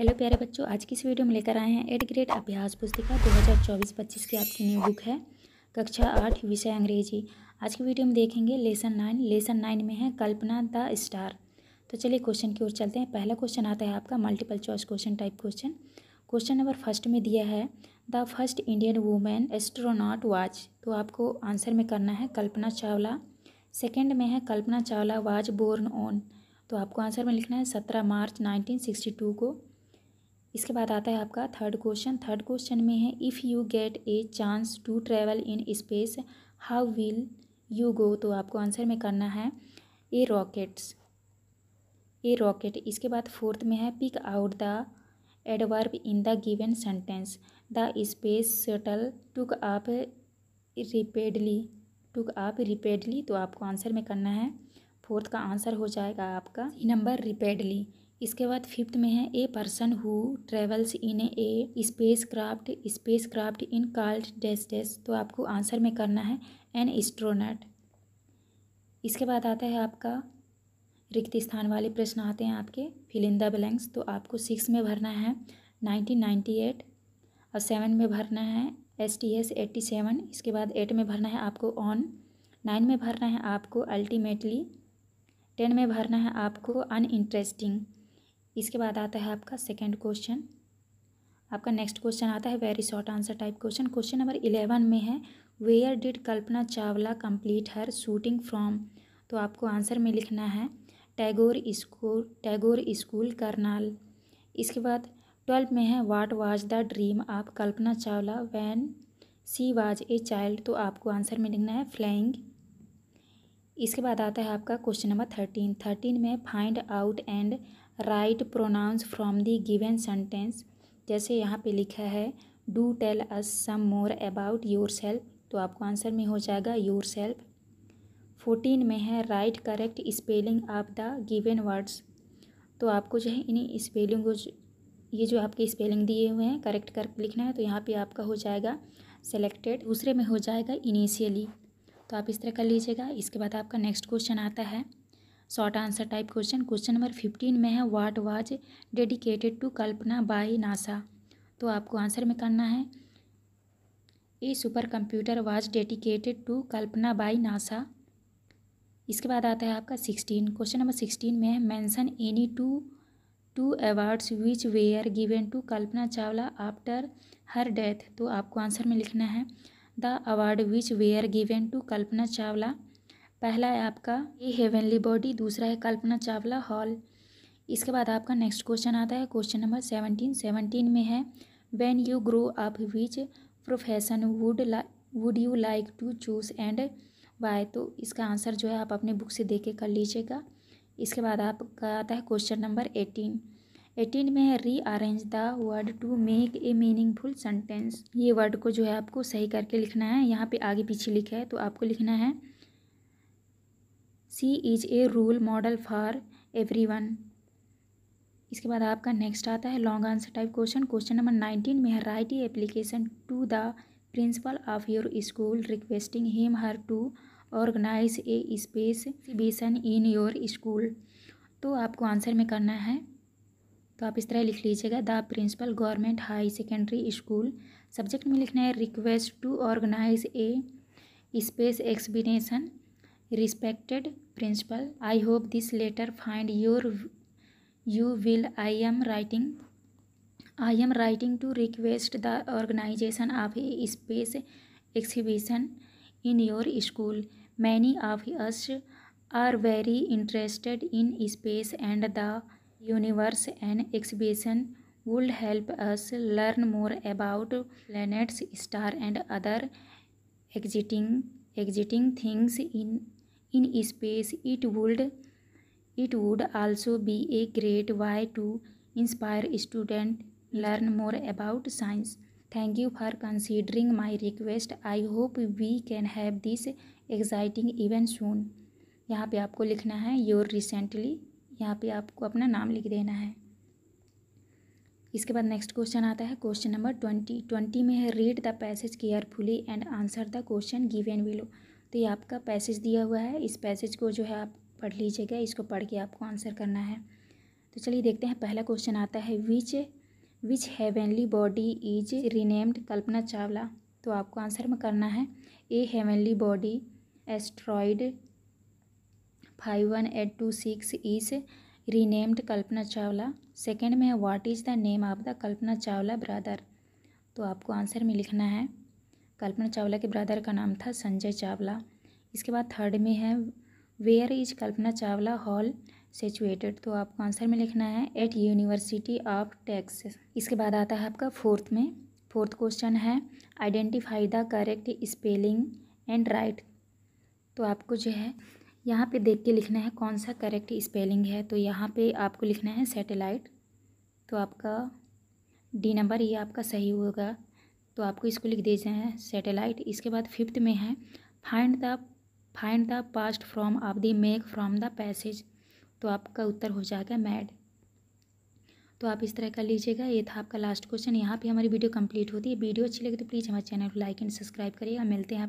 hello प्यारे बच्चों आज की इस वीडियो में लेकर आए हैं एट ग्रेड अभ्यास पुस्तिका 2024-25 की आपकी न्यू बुक है कक्षा आठ विषय अंग्रेजी आज की वीडियो में देखेंगे लेसन नाइन लेसन नाइन में है कल्पना द स्टार तो चलिए क्वेश्चन की ओर चलते हैं पहला क्वेश्चन आता है आपका multiple choice question type question question number first में दिया है the first Indian woman astronaut was तो आपको आंसर में करना है कल्पना चावला सेकेंड में है Kalpana Chawla was born on तो आपको आंसर में लिखना है सत्रह मार्च टू को इसके बाद आता है आपका थर्ड क्वेश्चन थर्ड क्वेश्चन में है if you get a chance to travel in space how will you go तो आपको आंसर में करना है ए रॉकेट्स ए रॉकेट इसके बाद फोर्थ में है pick out the adverb in the given sentence the space shuttle took off rapidly took off रिपेडली तो आपको आंसर में करना है फोर्थ का आंसर हो जाएगा आपका नंबर रिपेडली इसके बाद फिफ्थ में है a person who travels in a spacecraft spacecraft in कार्ड डेस डेस तो आपको आंसर में करना है एन एस्ट्रोनट इसके बाद आता है आपका रिक्त स्थान वाले प्रश्न आते हैं आपके फिलिंदा ब्लैंक्स तो आपको सिक्स में भरना है नाइनटीन नाइन्टी एट और सेवन में भरना है S T S eighty seven इसके बाद एट में भरना है आपको ऑन नाइन में भरना है आपको अल्टीमेटली टेन में भरना है आपको अनइंटरेस्टिंग इसके बाद आता है आपका सेकेंड क्वेश्चन आपका नेक्स्ट क्वेश्चन आता है very short answer type question question number eleven में है where did Kalpana Chawla complete her schooling from तो आपको आंसर में लिखना है टैगोर स्कूल टैगोर स्कूल करनाल इसके बाद ट्वेल्थ में है what was the dream of Kalpana Chawla when she was a child तो आपको आंसर में लिखना है फ्लाइंग इसके बाद आता है आपका क्वेश्चन नंबर थर्टीन थर्टीन में find out and write pronouns from the given sentence जैसे यहाँ पे लिखा है do tell us some more about yourself तो आपको आंसर में हो जाएगा योर सेल्फ फोर्टीन में है write correct spelling of the given words तो आपको जो है इन्हीं स्पेलिंग को ये जो आपके स्पेलिंग दिए हुए हैं करेक्ट कर लिखना है तो यहाँ पे आपका हो जाएगा सेलेक्टेड दूसरे में हो जाएगा इनिशियली तो आप इस तरह कर लीजिएगा इसके बाद आपका नेक्स्ट क्वेश्चन आता है short answer type question question number fifteen में है what was dedicated to Kalpana by NASA तो आपको आंसर में करना है a super computer was dedicated to Kalpana by NASA इसके बाद आता है आपका सिक्सटीन क्वेश्चन नंबर सिक्सटीन में है mention any two two awards which were given to Kalpana Chawla after her death तो आपको आंसर में लिखना है the award which were given to Kalpana Chawla पहला है आपका ए हेवनली बॉडी दूसरा है कल्पना चावला हॉल इसके बाद आपका नेक्स्ट क्वेश्चन आता है क्वेश्चन नंबर सेवनटीन सेवनटीन में है when you grow up which profession would would you like to choose and why तो इसका आंसर जो है आप अपने बुक से देख के कर लीजिएगा इसके बाद आपका आता है क्वेश्चन नंबर एटीन एटीन में है rearrange the word to make a meaningful sentence ये वर्ड को जो है आपको सही करके लिखना है यहाँ पे आगे पीछे लिखा है तो आपको लिखना है she is a role model for everyone इसके बाद आपका नेक्स्ट आता है long answer type question question number nineteen में है write a application to the principal of your school requesting him her to organise a space exhibition in your school तो आपको answer में करना है तो आप इस तरह लिख लीजिएगा the principal government high secondary school subject में लिखना है request to organise a space exhibition respected principal i hope this letter find your you will i am writing i am writing to request the organization of a space exhibition in your school many of us are very interested in space and the universe an exhibition would help us learn more about planets star and other exiting exiting things in in space it would it would also be a great way to inspire student learn more about science thank you for considering my request I hope we can have this exciting event soon यहाँ पे आपको लिखना है your recently यहाँ पे आपको अपना नाम लिख देना है इसके बाद नेक्स्ट क्वेश्चन आता है क्वेश्चन नंबर ट्वेंटी ट्वेंटी में है read the passage carefully and answer the question given and below तो ये आपका पैसेज दिया हुआ है इस पैसेज को जो है आप पढ़ लीजिएगा इसको पढ़ के आपको आंसर करना है तो चलिए देखते हैं पहला क्वेश्चन आता है which which heavenly body is renamed Kalpana Chawla तो आपको आंसर में करना है a heavenly body asteroid five one eight two six is renamed Kalpana Chawla second में है what is the name of the Kalpana Chawla brother तो आपको आंसर में लिखना है कल्पना चावला के ब्रदर का नाम था संजय चावला इसके बाद थर्ड में है where is Kalpana Chawla hall situated तो आपको आंसर में लिखना है एट यूनिवर्सिटी ऑफ टेक्सस इसके बाद आता है आपका फोर्थ में फोर्थ क्वेश्चन है identify the correct spelling and write तो आपको जो है यहाँ पे देख के लिखना है कौन सा करेक्ट स्पेलिंग है तो यहाँ पे आपको लिखना है सैटेलाइट तो आपका डी नंबर ये आपका सही होगा तो आपको इसको लिख दीजिए हैं सेटेलाइट इसके बाद फिफ्थ में है find the find the past from of the make from the passage तो आपका उत्तर हो जाएगा मैड तो आप इस तरह का लीजिएगा ये था आपका लास्ट क्वेश्चन यहाँ पे हमारी वीडियो कंप्लीट होती है वीडियो अच्छी लगी तो प्लीज़ हमारे चैनल को लाइक एंड सब्सक्राइब करिएगा मिलते हैं